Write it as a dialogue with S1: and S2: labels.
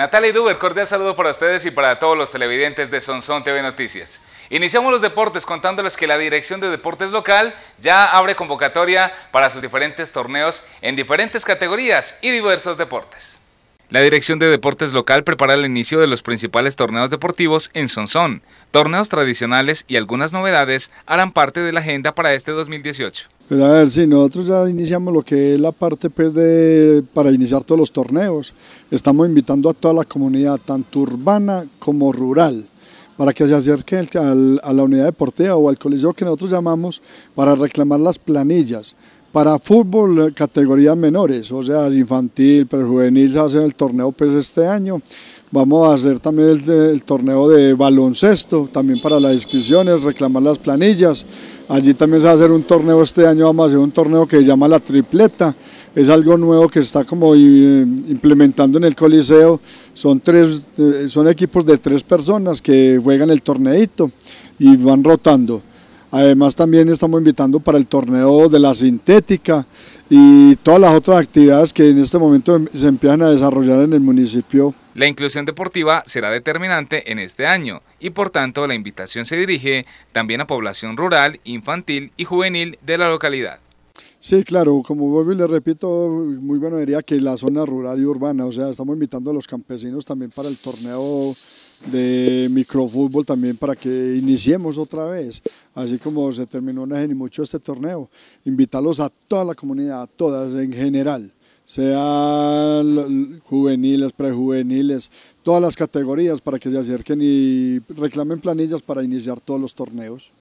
S1: Natalia Duber, cordial saludo para ustedes y para todos los televidentes de Sonsón TV Noticias. Iniciamos los deportes contándoles que la Dirección de Deportes Local ya abre convocatoria para sus diferentes torneos en diferentes categorías y diversos deportes. La Dirección de Deportes Local prepara el inicio de los principales torneos deportivos en Sonsón. Torneos tradicionales y algunas novedades harán parte de la agenda para este 2018.
S2: Pues a ver, si nosotros ya iniciamos lo que es la parte pues, de, para iniciar todos los torneos. Estamos invitando a toda la comunidad, tanto urbana como rural para que se acerque al, a la unidad deportiva o al colegio que nosotros llamamos para reclamar las planillas. Para fútbol, eh, categorías menores, o sea, infantil, prejuvenil, se hace el torneo pues este año. Vamos a hacer también el, torneo de baloncesto, también para las inscripciones, reclamar las planillas. Allí también se va a hacer un torneo este año, vamos a hacer un torneo que se llama la tripleta. Es algo nuevo que está como eh, implementando en el Coliseo. Son, tres, eh, son equipos de tres personas que juegan el torneito y van rotando. Además también estamos invitando para el torneo de la sintética y todas las otras actividades que en este momento em, se empiezan a desarrollar en el municipio.
S1: La inclusión deportiva será determinante en este año y por tanto la invitación se dirige también a población rural, infantil y juvenil de la localidad.
S2: Sí, claro, como vuelvo y le repito, muy bueno diría que la zona rural y urbana, o sea, estamos invitando a los campesinos también para el torneo de microfútbol también para que iniciemos otra vez, así como se terminó en mucho este torneo, invitarlos a toda la comunidad, a todas en general sean juveniles, prejuveniles, todas las categorías para que se acerquen y reclamen planillas para iniciar todos los torneos.